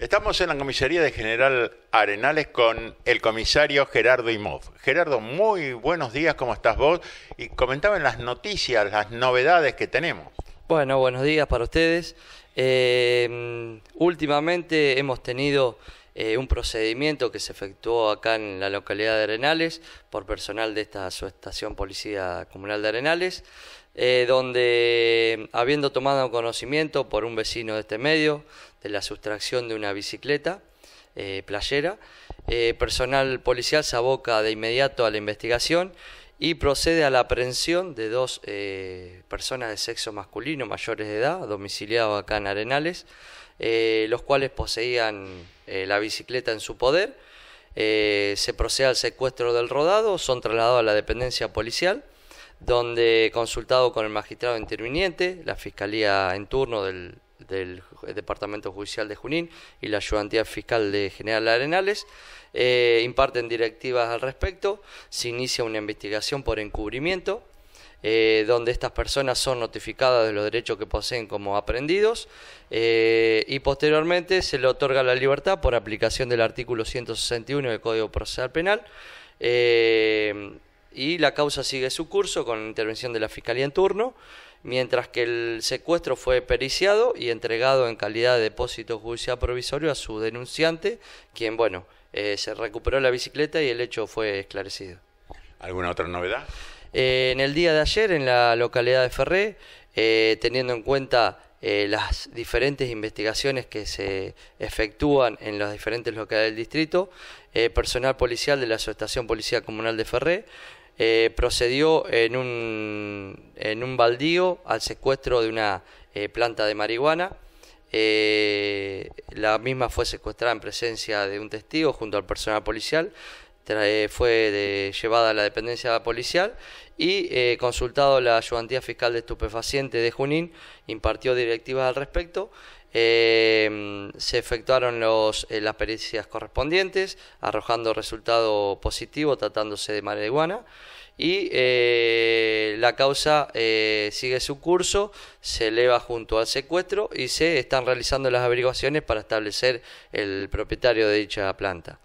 Estamos en la comisaría de General Arenales con el comisario Gerardo Imov. Gerardo, muy buenos días, ¿cómo estás vos? Y comentaban las noticias, las novedades que tenemos. Bueno, buenos días para ustedes. Eh, últimamente hemos tenido eh, un procedimiento que se efectuó acá en la localidad de Arenales por personal de esta subestación policía comunal de Arenales, eh, donde habiendo tomado conocimiento por un vecino de este medio de la sustracción de una bicicleta eh, playera, personal policial se aboca de inmediato a la investigación y procede a la aprehensión de dos eh, personas de sexo masculino mayores de edad, domiciliados acá en Arenales, eh, los cuales poseían eh, la bicicleta en su poder. se procede al secuestro del rodado, son trasladados a la dependencia policial, donde consultado con el magistrado interviniente, la fiscalía en turno del, del Departamento Judicial de Junín y la ayudantía fiscal de General Arenales. Eh, imparten directivas al respecto. Se inicia una investigación por encubrimiento, eh, donde estas personas son notificadas de los derechos que poseen como aprendidos eh, y posteriormente se le otorga la libertad por aplicación del artículo 161 del Código Procesal Penal y la causa sigue su curso con intervención de la Fiscalía en turno mientras que el secuestro fue periciado y entregado en calidad de depósito judicial provisorio a su denunciante, quien, bueno, eh, se recuperó la bicicleta y el hecho fue esclarecido. ¿Alguna otra novedad? Eh, en el día de ayer, en la localidad de Ferré, eh, teniendo en cuenta las diferentes investigaciones que se efectúan en las diferentes localidades del distrito, personal policial de la Asociación Policía Comunal de Ferré eh, procedió en un, en un baldío al secuestro de una eh, planta de marihuana. Eh, la misma fue secuestrada en presencia de un testigo junto al personal policial. Eh, fue llevada a la dependencia policial y eh, consultado la ayudantía fiscal de estupefacientes de Junín, impartió directivas al respecto. Eh, se efectuaron los, las pericias correspondientes, arrojando resultado positivo tratándose de marihuana. Y la causa sigue su curso, se eleva junto al secuestro y se están realizando las averiguaciones para establecer el propietario de dicha planta.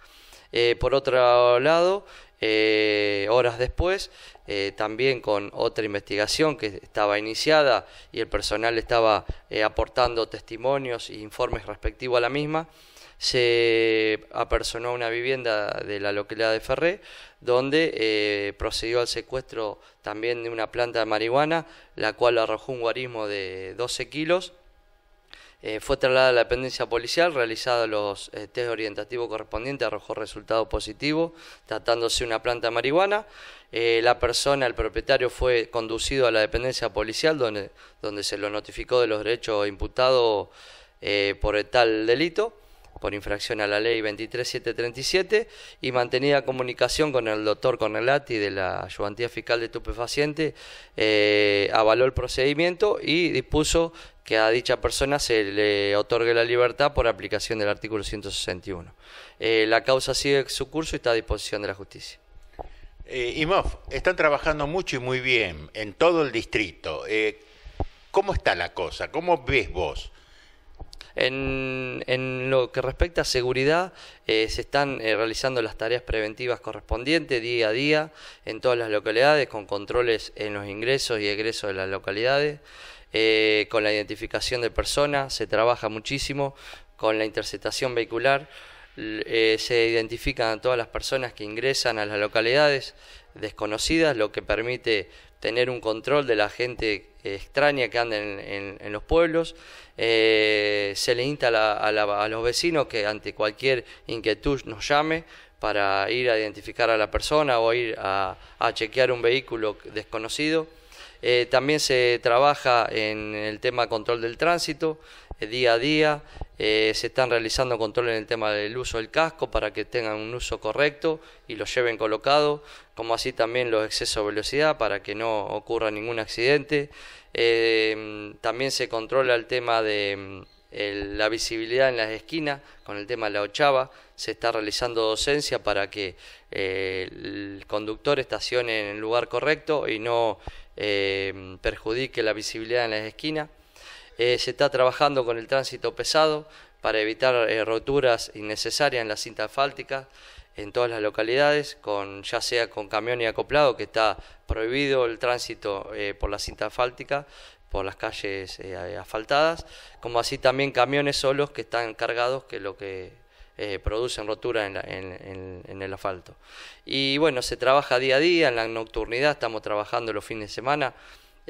Eh, por otro lado, eh, horas después, eh, también con otra investigación que estaba iniciada y el personal estaba aportando testimonios e informes respectivos a la misma, se apersonó a una vivienda de la localidad de Ferré, donde procedió al secuestro también de una planta de marihuana, la cual arrojó un guarismo de 12 kilos eh, fue trasladada a la dependencia policial, realizado los eh, test orientativos correspondientes, arrojó resultado positivo, tratándose una planta de marihuana. Eh, la persona, el propietario, fue conducido a la dependencia policial, donde, donde se lo notificó de los derechos imputados por tal delito por infracción a la ley 23737 y mantenida comunicación con el doctor Cornelati de la ayudantía fiscal de estupefaciente, eh, avaló el procedimiento y dispuso que a dicha persona se le otorgue la libertad por aplicación del artículo 161. Eh, la causa sigue su curso y está a disposición de la justicia. Eh, IMOF, están trabajando mucho y muy bien en todo el distrito. Eh, ¿Cómo está la cosa? ¿Cómo ves vos? En, lo que respecta a seguridad, eh, se están eh, realizando las tareas preventivas correspondientes día a día en todas las localidades, con controles en los ingresos y egresos de las localidades. Eh, con la identificación de personas, se trabaja muchísimo con la interceptación vehicular, se identifican a todas las personas que ingresan a las localidades desconocidas, lo que permite tener un control de la gente extraña que anda en, los pueblos. Eh, se le insta a, los vecinos que ante cualquier inquietud nos llame para ir a identificar a la persona o ir a, chequear un vehículo desconocido. Eh, también se trabaja en el tema control del tránsito, eh, día a día. Eh, se están realizando controles en el tema del uso del casco para que tengan un uso correcto y lo lleven colocado, como así también los excesos de velocidad para que no ocurra ningún accidente. Eh, también se controla el tema de mm, la visibilidad en las esquinas con el tema de la ochava. Se está realizando docencia para que el conductor estacione en el lugar correcto y no perjudique la visibilidad en las esquinas. Eh, se está trabajando con el tránsito pesado para evitar eh, roturas innecesarias en la cinta asfáltica en todas las localidades, con, ya sea con camión y acoplado, que está prohibido el tránsito eh, por la cinta asfáltica, por las calles asfaltadas, como así también camiones solos que están cargados, que es lo que producen rotura en, el asfalto. Y bueno, se trabaja día a día, en la nocturnidad, estamos trabajando los fines de semana,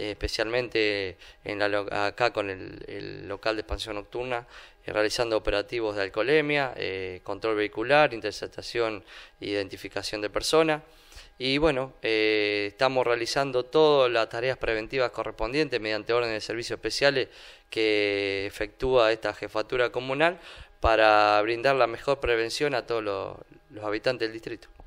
eh, especialmente en la, acá con el, local de expansión nocturna, eh, realizando operativos de alcoholemia, eh, control vehicular, interceptación e identificación de personas. Y bueno, estamos realizando todas las tareas preventivas correspondientes mediante órdenes de servicios especiales que efectúa esta jefatura comunal para brindar la mejor prevención a todos los habitantes del distrito.